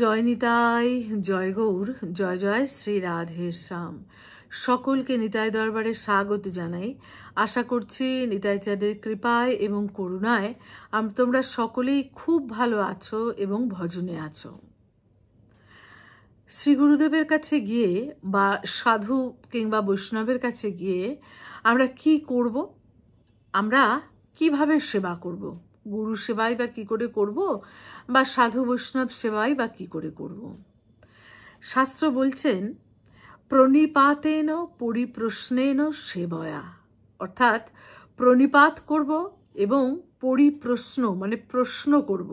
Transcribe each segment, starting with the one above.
জয় নিতাই জয় গৌর জয় জয় শ্রী রাধের শ্যাম সকলকে নিতাই দরবারে স্বাগত জানাই আশা করছি নিতাই চাঁদের কৃপায় এবং করুণায় তোমরা সকলেই খুব ভালো আছো এবং ভজনে আছো শ্রী গুরুদেবের কাছে গিয়ে বা সাধু কিংবা বৈষ্ণবের কাছে গিয়ে আমরা কি করব আমরা কিভাবে সেবা করবো গুরু সেবাই বা কি করে করব বা সাধু বৈষ্ণব সেবাই বা কি করে করব শাস্ত্র বলছেন প্রণিপাতেন পরিপ্রশ্নেন সেবয়া অর্থাৎ প্রণিপাত করব এবং পরিপ্রশ্ন মানে প্রশ্ন করব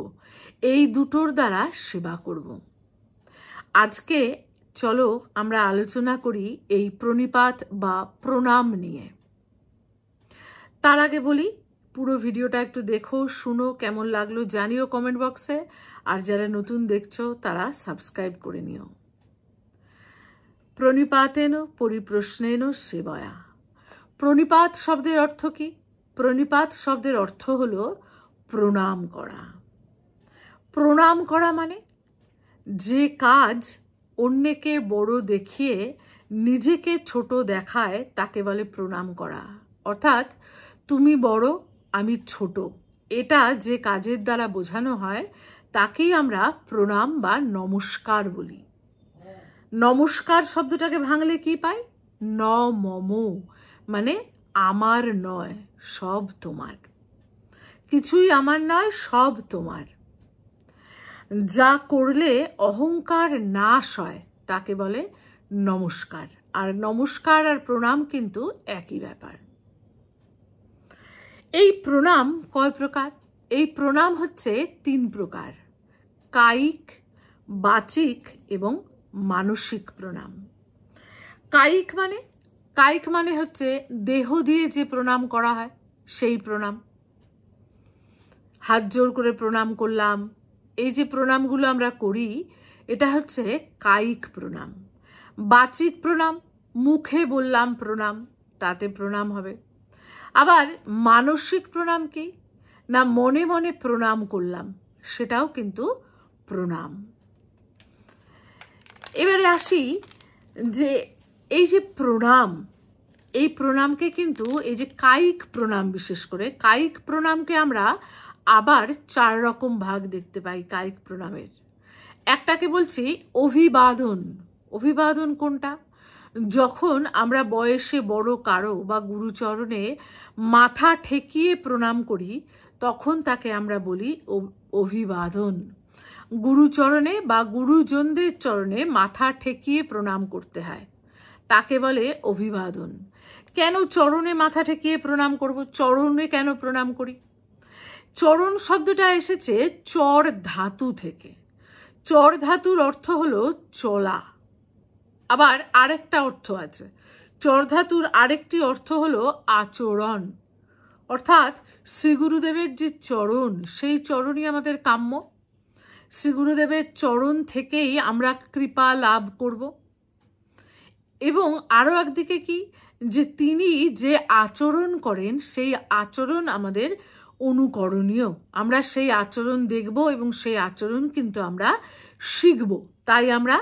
এই দুটোর দ্বারা সেবা করব আজকে চলো আমরা আলোচনা করি এই প্রণিপাত বা প্রণাম নিয়ে তার আগে বলি পুরো ভিডিওটা একটু দেখো শুনো কেমন লাগলো জানিও কমেন্ট বক্সে আর যারা নতুন দেখছ তারা সাবস্ক্রাইব করে নিও প্রণিপাতেন পরিপ্রশ্নেন সেবায়া প্রণিপাত শব্দের অর্থ কি প্রণিপাত শব্দের অর্থ হল প্রণাম করা প্রণাম করা মানে যে কাজ অন্যকে বড় দেখিয়ে নিজেকে ছোট দেখায় তাকে বলে প্রণাম করা অর্থাৎ তুমি বড় আমি ছোট এটা যে কাজের দ্বারা বোঝানো হয় তাকেই আমরা প্রণাম বা নমস্কার বলি নমস্কার শব্দটাকে ভাঙলে কি পাই ন মম মানে আমার নয় সব তোমার কিছুই আমার নয় সব তোমার যা করলে অহংকার নাশ হয় তাকে বলে নমস্কার আর নমস্কার আর প্রণাম কিন্তু একই ব্যাপার এই প্রণাম কয় প্রকার এই প্রণাম হচ্ছে তিন প্রকার কায়িক বাচিক এবং মানসিক প্রণাম কায়িক মানে কায়িক মানে হচ্ছে দেহ দিয়ে যে প্রণাম করা হয় সেই প্রণাম হাত জোর করে প্রণাম করলাম এই যে প্রণামগুলো আমরা করি এটা হচ্ছে কায়িক প্রণাম বাচিক প্রণাম মুখে বললাম প্রণাম তাতে প্রণাম হবে আবার মানসিক প্রণাম কি না মনে মনে প্রণাম করলাম সেটাও কিন্তু প্রণাম এবারে আসি যে এই যে প্রণাম এই প্রণামকে কিন্তু এই যে কায়িক প্রণাম বিশেষ করে কায়িক প্রণামকে আমরা আবার চার রকম ভাগ দেখতে পাই কায়িক প্রণামের একটাকে বলছি অভিবাদন অভিবাদন কোনটা যখন আমরা বয়সে বড় কারো বা গুরুচরণে মাথা ঠেকিয়ে প্রণাম করি তখন তাকে আমরা বলি অভিবাদন গুরুচরণে বা গুরুজনদের চরণে মাথা ঠেকিয়ে প্রণাম করতে হয় তাকে বলে অভিবাদন কেন চরণে মাথা ঠেকিয়ে প্রণাম করব চরণে কেন প্রণাম করি চরণ শব্দটা এসেছে চর ধাতু থেকে চর ধাতুর অর্থ হলো চলা আবার আরেকটা অর্থ আছে চরধাতুর আরেকটি অর্থ হলো আচরণ অর্থাৎ শ্রীগুরুদেবের যে চরণ সেই চরণই আমাদের কাম্য শ্রীগুরুদেবের চরণ থেকেই আমরা কৃপা লাভ করব এবং আরও একদিকে কি যে তিনি যে আচরণ করেন সেই আচরণ আমাদের অনুকরণীয় আমরা সেই আচরণ দেখব এবং সেই আচরণ কিন্তু আমরা শিখব তাই আমরা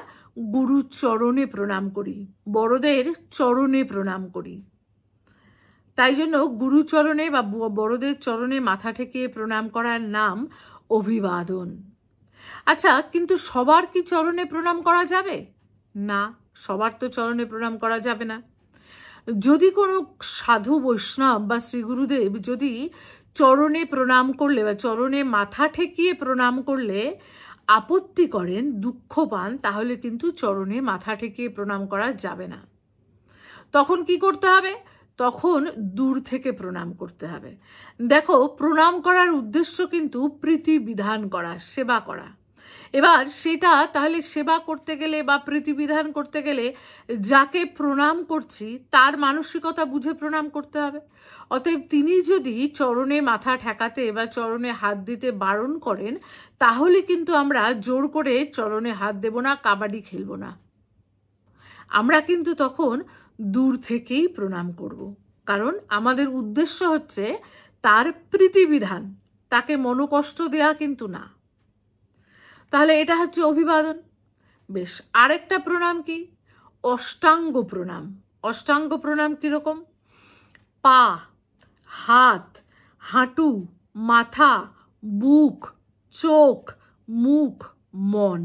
গুরু চরণে প্রণাম করি বড়দের চরণে প্রণাম করি তাই জন্য গুরুচরণে বা বড়দের চরণে মাথা থেকে প্রণাম করার নাম অভিবাদন আচ্ছা কিন্তু সবার কি চরণে প্রণাম করা যাবে না সবার তো চরণে প্রণাম করা যাবে না যদি কোনো সাধু বৈষ্ণব বা শ্রীগুরুদেব যদি চরণে প্রণাম করলে বা চরণে মাথা ঠেকিয়ে প্রণাম করলে আপত্তি করেন দুঃখ পান তাহলে কিন্তু চরণে মাথা থেকে প্রণাম করা যাবে না তখন কি করতে হবে তখন দূর থেকে প্রণাম করতে হবে দেখো প্রণাম করার উদ্দেশ্য কিন্তু প্রীতি বিধান করা সেবা করা এবার সেটা তাহলে সেবা করতে গেলে বা প্রীতিবিধান করতে গেলে যাকে প্রণাম করছি তার মানসিকতা বুঝে প্রণাম করতে হবে অতএব তিনি যদি চরণে মাথা ঠেকাতে বা চরণে হাত দিতে বারণ করেন তাহলে কিন্তু আমরা জোর করে চরণে হাত দেব না কাবাডি খেলব না আমরা কিন্তু তখন দূর থেকেই প্রণাম করব। কারণ আমাদের উদ্দেশ্য হচ্ছে তার প্রীতিবিধান তাকে মনোকষ্ট দেয়া কিন্তু না তাহলে এটা হচ্ছে অভিবাদন বেশ আরেকটা প্রণাম কি অষ্টাঙ্গ প্রণাম অষ্টাঙ্গ প্রণাম কীরকম পা হাত হাঁটু মাথা বুক চোখ মুখ মন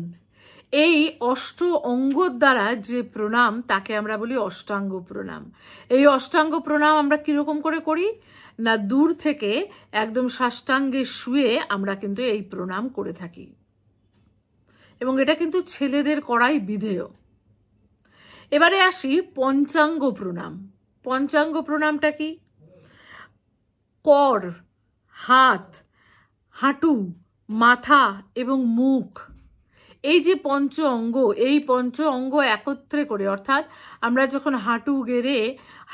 এই অষ্ট অঙ্গর দ্বারা যে প্রণাম তাকে আমরা বলি অষ্টাঙ্গ প্রণাম এই অষ্টাঙ্গ প্রণাম আমরা কীরকম করে করি না দূর থেকে একদম সাষ্টাঙ্গে শুয়ে আমরা কিন্তু এই প্রণাম করে থাকি এবং এটা কিন্তু ছেলেদের করাই বিধেয় এবারে আসি পঞ্চাঙ্গ প্রণাম পঞ্চাঙ্গ প্রণামটা কি কর হাত হাঁটু মাথা এবং মুখ এই যে পঞ্চ অঙ্গ এই পঞ্চ অঙ্গ একত্রে করে অর্থাৎ আমরা যখন হাঁটু গেড়ে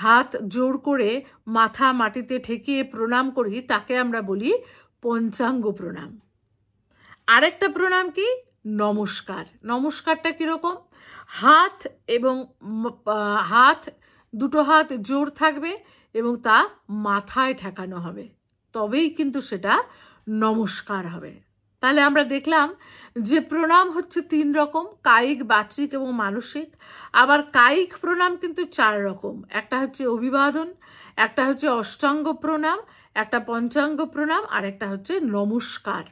হাত জোর করে মাথা মাটিতে ঠেকিয়ে প্রণাম করি তাকে আমরা বলি পঞ্চাঙ্গ প্রণাম আরেকটা প্রণাম কি নমস্কার নমস্কারটা কীরকম হাত এবং হাত দুটো হাত জোর থাকবে এবং তা মাথায় ঠেকানো হবে তবেই কিন্তু সেটা নমস্কার হবে তাহলে আমরা দেখলাম যে প্রণাম হচ্ছে তিন রকম কায়িক বাচিক এবং মানসিক আবার কায়িক প্রণাম কিন্তু চার রকম একটা হচ্ছে অভিবাদন একটা হচ্ছে অষ্টাঙ্গ প্রণাম একটা পঞ্চাঙ্গ প্রণাম আর একটা হচ্ছে নমস্কার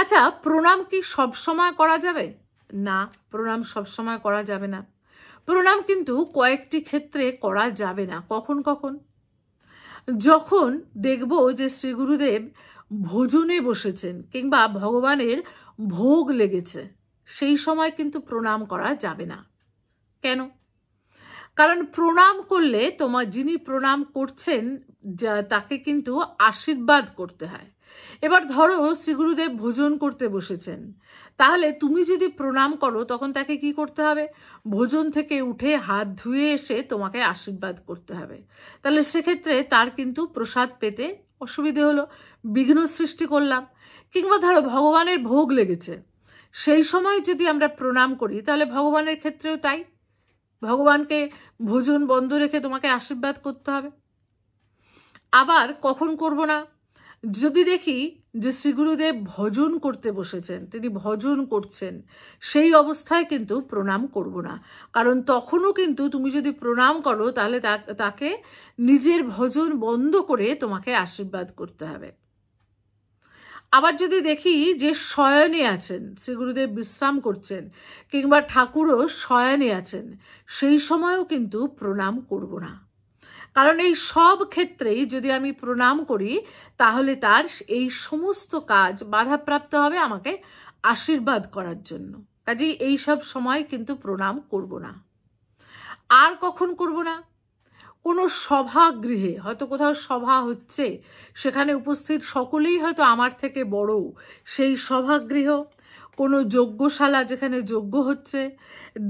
আচ্ছা প্রণাম কি সব সময় করা যাবে না প্রণাম সব সময় করা যাবে না প্রণাম কিন্তু কয়েকটি ক্ষেত্রে করা যাবে না কখন কখন যখন দেখব যে শ্রী গুরুদেব ভোজনে বসেছেন কিংবা ভগবানের ভোগ লেগেছে সেই সময় কিন্তু প্রণাম করা যাবে না কেন কারণ প্রণাম করলে তোমার যিনি প্রণাম করছেন তাকে কিন্তু আশীর্বাদ করতে হয় এবার ধরো শ্রীগুরুদেব ভোজন করতে বসেছেন তাহলে তুমি যদি প্রণাম করো তখন তাকে কি করতে হবে ভোজন থেকে উঠে হাত ধুয়ে এসে তোমাকে আশীর্বাদ করতে হবে তাহলে সেক্ষেত্রে তার কিন্তু প্রসাদ পেতে অসুবিধে হলো বিঘ্ন সৃষ্টি করলাম কিংবা ধরো ভগবানের ভোগ লেগেছে সেই সময় যদি আমরা প্রণাম করি তাহলে ভগবানের ক্ষেত্রেও তাই ভগবানকে ভোজন বন্ধ রেখে তোমাকে আশীর্বাদ করতে হবে আবার কখন করব না যদি দেখি যে শ্রীগুরুদেব ভজন করতে বসেছেন তিনি ভজন করছেন সেই অবস্থায় কিন্তু প্রণাম করব না কারণ তখনও কিন্তু তুমি যদি প্রণাম করো তাহলে তাকে নিজের ভজন বন্ধ করে তোমাকে আশীর্বাদ করতে হবে আবার যদি দেখি যে শয়নে আছেন শ্রীগুরুদেব বিশ্রাম করছেন কিংবা ঠাকুরও শয়নে আছেন সেই সময়ও কিন্তু প্রণাম করব না কারণ এই সব ক্ষেত্রেই যদি আমি প্রণাম করি তাহলে তার এই সমস্ত কাজ বাধাপ্রাপ্ত হবে আমাকে আশীর্বাদ করার জন্য কাজেই এই সব সময় কিন্তু প্রণাম করব না আর কখন করব না কোনো সভাগৃহে হয়তো কোথাও সভা হচ্ছে সেখানে উপস্থিত সকলেই হয়তো আমার থেকে বড় সেই সভাগৃহ কোনো যজ্ঞশালা যেখানে যজ্ঞ হচ্ছে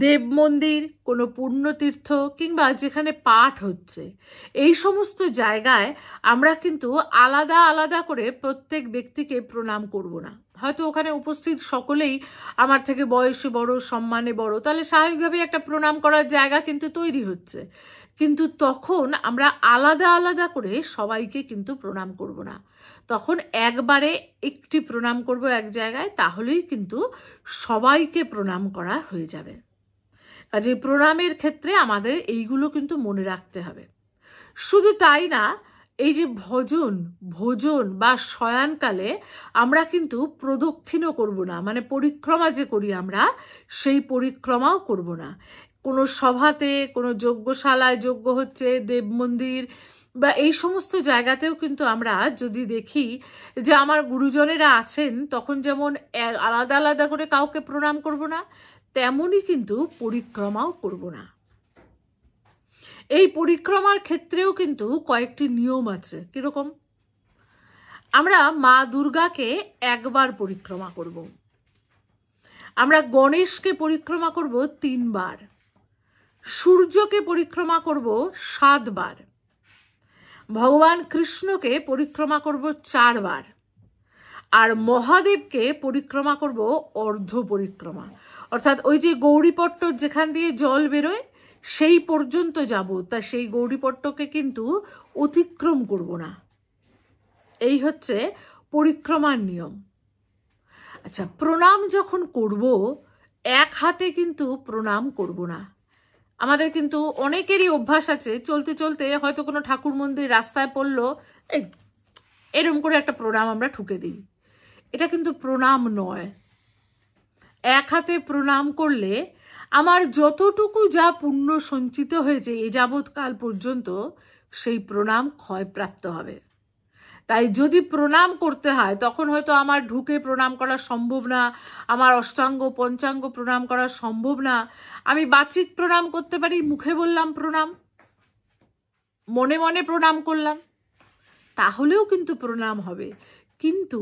দেব মন্দির কোনো পুণ্যতীর্থ কিংবা যেখানে পাঠ হচ্ছে এই সমস্ত জায়গায় আমরা কিন্তু আলাদা আলাদা করে প্রত্যেক ব্যক্তিকে প্রণাম করব না হয়তো ওখানে উপস্থিত সকলেই আমার থেকে বয়সে বড় সম্মানে বড় তাহলে স্বাভাবিকভাবেই একটা প্রণাম করার জায়গা কিন্তু তৈরি হচ্ছে কিন্তু তখন আমরা আলাদা আলাদা করে সবাইকে কিন্তু প্রণাম করব না তখন একবারে একটি প্রণাম করব এক জায়গায় তাহলেই কিন্তু সবাইকে প্রণাম করা হয়ে যাবে কাজে প্রণামের ক্ষেত্রে আমাদের এইগুলো কিন্তু মনে রাখতে হবে শুধু তাই না এই যে ভজন ভোজন বা শয়ানকালে আমরা কিন্তু প্রদক্ষিণও করব না মানে পরিক্রমা যে করি আমরা সেই পরিক্রমাও করব না কোনো সভাতে কোনো যজ্ঞশালায় যজ্ঞ হচ্ছে দেব মন্দির বা এই সমস্ত জায়গাতেও কিন্তু আমরা যদি দেখি যে আমার গুরুজনেরা আছেন তখন যেমন আলাদা আলাদা করে কাউকে প্রণাম করব না তেমনই কিন্তু পরিক্রমাও করব না এই পরিক্রমার ক্ষেত্রেও কিন্তু কয়েকটি নিয়ম আছে কীরকম আমরা মা দুর্গাকে একবার পরিক্রমা করব আমরা গণেশকে পরিক্রমা করব তিনবার সূর্যকে পরিক্রমা করব সাতবার ভগবান কৃষ্ণকে পরিক্রমা করব চারবার আর মহাদেবকে পরিক্রমা করব অর্ধ পরিক্রমা অর্থাৎ ওই যে গৌরীপট্ট যেখান দিয়ে জল বেরোয় সেই পর্যন্ত যাব তা সেই গৌরীপট্টকে কিন্তু অতিক্রম করব না এই হচ্ছে পরিক্রমার নিয়ম আচ্ছা প্রণাম যখন করব এক হাতে কিন্তু প্রণাম করব না আমাদের কিন্তু অনেকেরই অভ্যাস আছে চলতে চলতে হয়তো কোনো ঠাকুর মন্দির রাস্তায় পড়লো এই এরম করে একটা প্রণাম আমরা ঠুকে দিই এটা কিন্তু প্রণাম নয় এক হাতে প্রণাম করলে আমার যতটুকু যা পুণ্য সঞ্চিত হয়েছে এ যাবৎকাল পর্যন্ত সেই প্রণাম ক্ষয়প্রাপ্ত হবে তাই যদি প্রণাম করতে হয় তখন হয়তো আমার ঢুকে প্রণাম করা সম্ভব না আমার অষ্টাঙ্গ পঞ্চাঙ্গ প্রণাম করা সম্ভব না আমি বাচিক প্রণাম করতে পারি মুখে বললাম প্রণাম মনে মনে প্রণাম করলাম তাহলেও কিন্তু প্রণাম হবে কিন্তু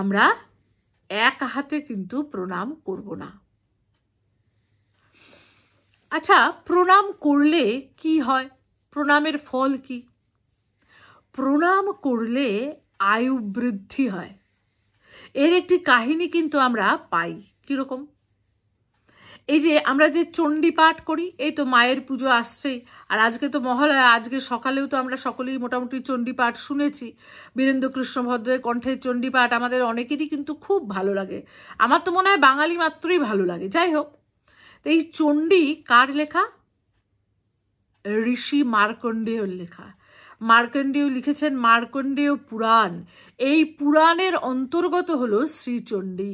আমরা এক হাতে কিন্তু প্রণাম করব না আচ্ছা প্রণাম করলে কি হয় প্রণামের ফল কী প্রণাম করলে আয়ু বৃদ্ধি হয় এর একটি কাহিনী কিন্তু আমরা পাই কীরকম এই যে আমরা যে চণ্ডী পাঠ করি এই তো মায়ের পুজো আসছেই আর আজকে তো মহালয়া আজকে সকালেও তো আমরা সকলেই মোটামুটি চণ্ডী পাঠ শুনেছি বীরেন্দ্র কৃষ্ণ ভদ্রের কণ্ঠের চণ্ডী পাঠ আমাদের অনেকেরই কিন্তু খুব ভালো লাগে আমার তো মনে হয় বাঙালি মাত্রই ভালো লাগে যাই হোক তো এই চণ্ডী কার লেখা ঋষি মার্কণ্ডেয়র লেখা মার্কণ্ডেয় লিখেছেন মার্কণ্ডেয় পুরাণ এই পুরাণের অন্তর্গত হল শ্রীচণ্ডী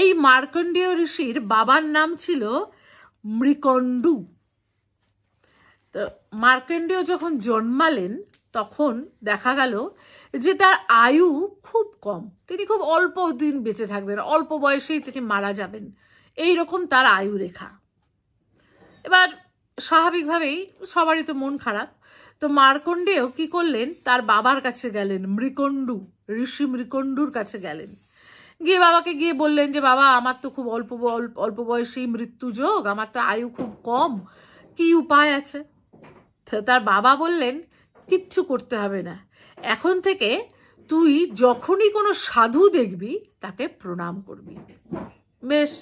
এই মার্কণ্ডেয় ঋষির বাবার নাম ছিল মৃকণ্ডু তো মার্কণ্ডেয় যখন জন্মালেন তখন দেখা গেল যে তার আয়ু খুব কম তিনি খুব অল্প দিন বেঁচে থাকবেন অল্প বয়সেই তিনি মারা যাবেন এই রকম তার আয়ু রেখা এবার স্বাভাবিকভাবেই সবারই তো মন খারাপ তো মারকণ্ডেও কি করলেন তার বাবার কাছে গেলেন মৃকণ্ডু ঋষি মৃকণ্ডুর কাছে গেলেন গিয়ে বাবাকে গিয়ে বললেন যে বাবা আমার তো খুব অল্প অল্প বয়সেই মৃত্যু যোগ আমার তো আয়ু খুব কম কি উপায় আছে তার বাবা বললেন কিচ্ছু করতে হবে না এখন থেকে তুই যখনই কোনো সাধু দেখবি তাকে প্রণাম করবি বেশ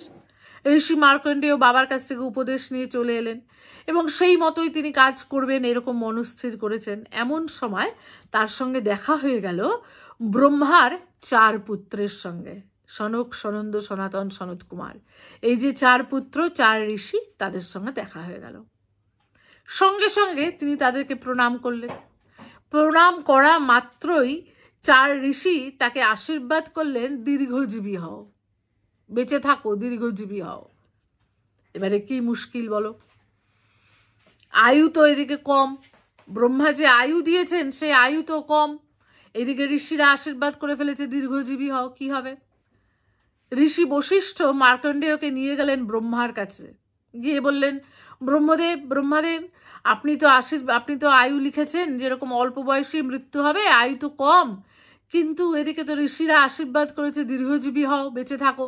ঋষি মার্কণ্ডেয় বাবার কাছ থেকে উপদেশ নিয়ে চলে এলেন এবং সেই মতোই তিনি কাজ করবেন এরকম মনস্থির করেছেন এমন সময় তার সঙ্গে দেখা হয়ে গেল ব্রহ্মার চার পুত্রের সঙ্গে সনক সনন্দ সনাতন সনত কুমার এই যে চার পুত্র চার ঋষি তাদের সঙ্গে দেখা হয়ে গেল সঙ্গে সঙ্গে তিনি তাদেরকে প্রণাম করলেন প্রণাম করা মাত্রই চার ঋষি তাকে আশীর্বাদ করলেন দীর্ঘজীবী হও বেঁচে থাকো দীর্ঘজীবী হও এবারে কি মুশকিল বলো আয়ু তো এদিকে কম ব্রহ্মা যে আয়ু দিয়েছেন সেই আয়ু তো কম এদিকে ঋষিরা আশীর্বাদ করে ফেলেছে দীর্ঘজীবী হও কি হবে ঋষি বশিষ্ঠ মার্কণ্ডেয়কে নিয়ে গেলেন ব্রহ্মার কাছে গিয়ে বললেন ব্রহ্মদেব ব্রহ্মাদেব আপনি তো আশীর্বাদ আপনি তো আয়ু লিখেছেন যেরকম অল্প বয়সে মৃত্যু হবে আয়ু তো কম কিন্তু এদিকে তো ঋষিরা আশীর্বাদ করেছে দীর্ঘজীবী হও বেঁচে থাকো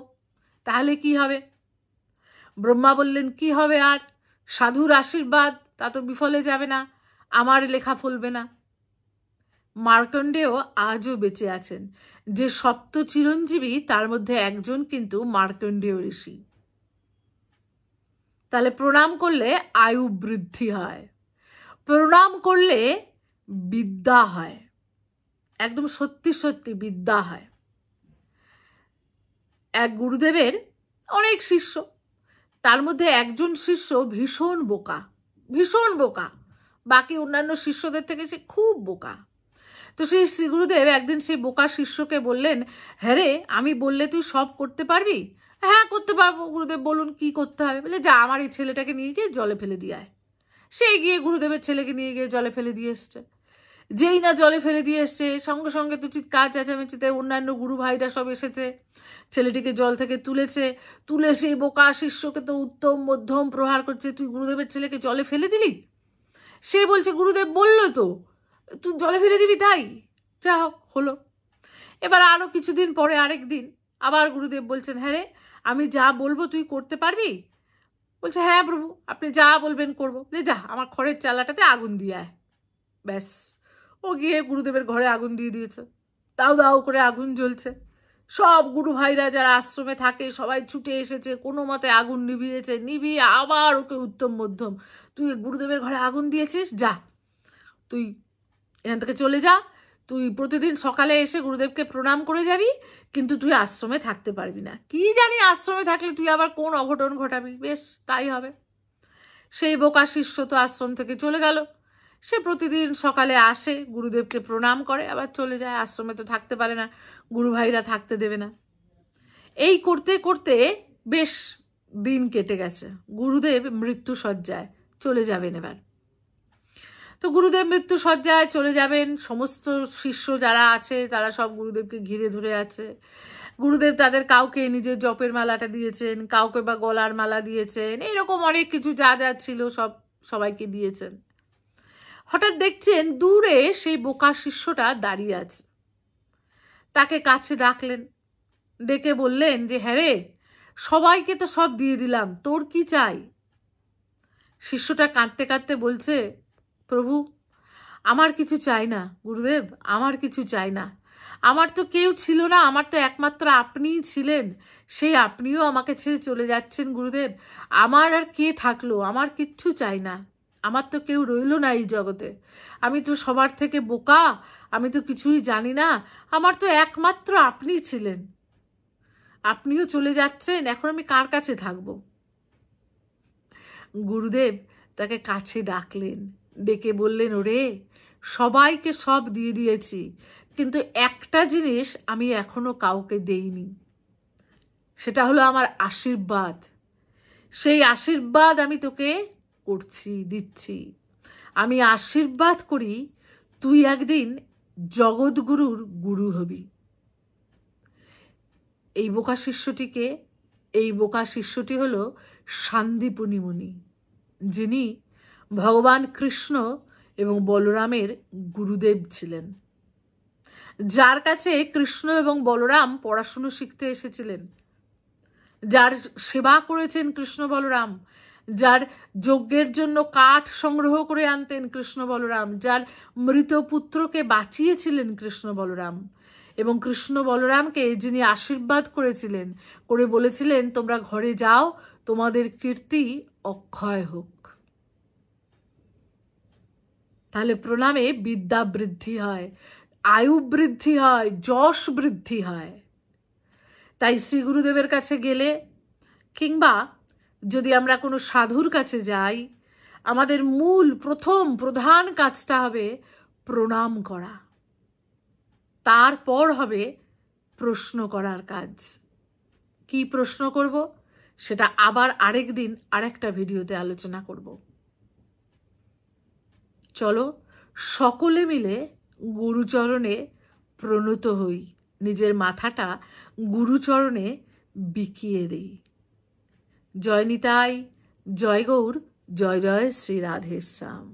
তাহলে কি হবে ব্রহ্মা বললেন কি হবে আর সাধুর আশীর্বাদ তা তো বিফলে যাবে না আমার লেখা ফলবে না মার্কণ্ডেয় আজও বেঁচে আছেন যে সপ্ত চিরঞ্জীবী তার মধ্যে একজন কিন্তু মার্কণ্ডেয় ঋষি তাহলে প্রণাম করলে আয়ু বৃদ্ধি হয় প্রণাম করলে বিদ্যা হয় একদম সত্যি সত্যি বিদ্যা হয় এক গুরুদেবের অনেক শিষ্য তার মধ্যে একজন শিষ্য ভীষণ বোকা ভীষণ বোকা বাকি অন্যান্য শিষ্যদের থেকে সে খুব বোকা তো সেই শ্রীগুরুদেব একদিন সেই বোকা শিষ্যকে বললেন হ্যাঁ আমি বললে তুই সব করতে পারবি হ্যাঁ করতে পারবো গুরুদেব বলুন কি করতে হবে বলে যা আমার এই ছেলেটাকে নিয়ে গিয়ে জলে ফেলে দিয়ে আয় সে গিয়ে গুরুদেবের ছেলেকে নিয়ে গিয়ে জলে ফেলে দিয়ে এসছে যেই না জলে ফেলে দিয়ে এসছে সঙ্গে সঙ্গে দুটি কাজ চেঁচামেচিতে অন্যান্য গুরু ভাইরা সব এসেছে ছেলেটিকে জল থেকে তুলেছে তুলে সেই বোকা শিষ্যকে তো উত্তম মধ্যম প্রহার করছে তুই গুরুদেবের ছেলেকে জলে ফেলে দিলি সে বলছে গুরুদেব বললো তো তুই জলে ফেলে দিবি তাই যা হোক হলো এবার আরও কিছুদিন পরে আরেক দিন আবার গুরুদেব বলছেন হ্যাঁ রে আমি যা বলবো তুই করতে পারবি বলছে হ্যাঁ প্রভু আপনি যা বলবেন করবো যা আমার খড়ের চালাটাতে আগুন দিয়ে আয় ব্যাস ও গিয়ে গুরুদেবের ঘরে আগুন দিয়ে দিয়েছে দাও দাও করে আগুন জ্বলছে সব গুরু ভাইরা যারা আশ্রমে থাকে সবাই ছুটে এসেছে কোনো মতে আগুন নিভিয়েছে নিভিয়ে আবার ওকে উত্তম মধ্যম তুই গুরুদেবের ঘরে আগুন দিয়েছিস যা তুই এখান থেকে চলে যা তুই প্রতিদিন সকালে এসে গুরুদেবকে প্রণাম করে যাবি কিন্তু তুই আশ্রমে থাকতে পারবি না কি জানি আশ্রমে থাকলে তুই আবার কোন অঘটন ঘটাবি বেশ তাই হবে সেই বোকা শিষ্য তো আশ্রম থেকে চলে গেল সে প্রতিদিন সকালে আসে গুরুদেবকে প্রণাম করে আবার চলে যায় আশ্রমে তো থাকতে পারে না গুরুভাইরা থাকতে দেবে না এই করতে করতে বেশ দিন কেটে গেছে গুরুদেব মৃত্যু সজ্জায় চলে যাবেন এবার তো গুরুদেব মৃত্যু সজ্জায় চলে যাবেন সমস্ত শিষ্য যারা আছে তারা সব গুরুদেবকে ঘিরে ধরে আছে গুরুদেব তাদের কাউকে নিজের জপের মালাটা দিয়েছেন কাউকে বা গলার মালা দিয়েছেন এরকম অনেক কিছু যা যা ছিল সব সবাইকে দিয়েছেন হঠাৎ দেখছেন দূরে সেই বোকা শিষ্যটা দাঁড়িয়ে আছে তাকে কাছে ডাকলেন ডেকে বললেন যে হ্যাঁ রে সবাইকে তো সব দিয়ে দিলাম তোর কি চাই শিষ্যটা কাঁদতে কাঁদতে বলছে প্রভু আমার কিছু চাই না গুরুদেব আমার কিছু চাই না আমার তো কেউ ছিল না আমার তো একমাত্র আপনিই ছিলেন সেই আপনিও আমাকে ছেড়ে চলে যাচ্ছেন গুরুদেব আমার আর কে থাকলো আমার কিচ্ছু চাই না আমার তো কেউ রইল না এই জগতে আমি তো সবার থেকে বোকা আমি তো কিছুই জানি না আমার তো একমাত্র আপনি ছিলেন আপনিও চলে যাচ্ছেন এখন আমি কার কাছে থাকব গুরুদেব তাকে কাছে ডাকলেন ডেকে বললেন ওরে সবাইকে সব দিয়ে দিয়েছি কিন্তু একটা জিনিস আমি এখনো কাউকে দেইনি সেটা হলো আমার আশীর্বাদ সেই আশীর্বাদ আমি তোকে করছি দিচ্ছি আমি আশীর্বাদ করি তুই একদিন জগৎগুরুর গুরু হবি এই বোকা শিষ্যটিকে এই বোকা শিষ্যটি হল শান্দিপুনিমণি যিনি ভগবান কৃষ্ণ এবং বলরামের গুরুদেব ছিলেন যার কাছে কৃষ্ণ এবং বলরাম পড়াশুনো শিখতে এসেছিলেন যার সেবা করেছেন কৃষ্ণ বলরাম যার যজ্ঞের জন্য কাঠ সংগ্রহ করে আনতেন কৃষ্ণ বলরাম যার মৃত পুত্রকে বাঁচিয়েছিলেন কৃষ্ণ বলরাম এবং কৃষ্ণ বলরামকে যিনি আশীর্বাদ করেছিলেন করে বলেছিলেন তোমরা ঘরে যাও তোমাদের কীর্তি অক্ষয় হোক তাহলে প্রণামে বিদ্যা বৃদ্ধি হয় আয়ু বৃদ্ধি হয় যশ বৃদ্ধি হয় তাই শ্রী গুরুদেবের কাছে গেলে কিংবা যদি আমরা কোনো সাধুর কাছে যাই আমাদের মূল প্রথম প্রধান কাজটা হবে প্রণাম করা তারপর হবে প্রশ্ন করার কাজ কি প্রশ্ন করব সেটা আবার আরেক দিন আরেকটা ভিডিওতে আলোচনা করব চলো সকলে মিলে গুরুচরণে প্রণত হই নিজের মাথাটা গুরুচরণে বিকিয়ে দিই জয় নিতাই জয় গৌর জয় জয় শ্রী রাধেশ্যাম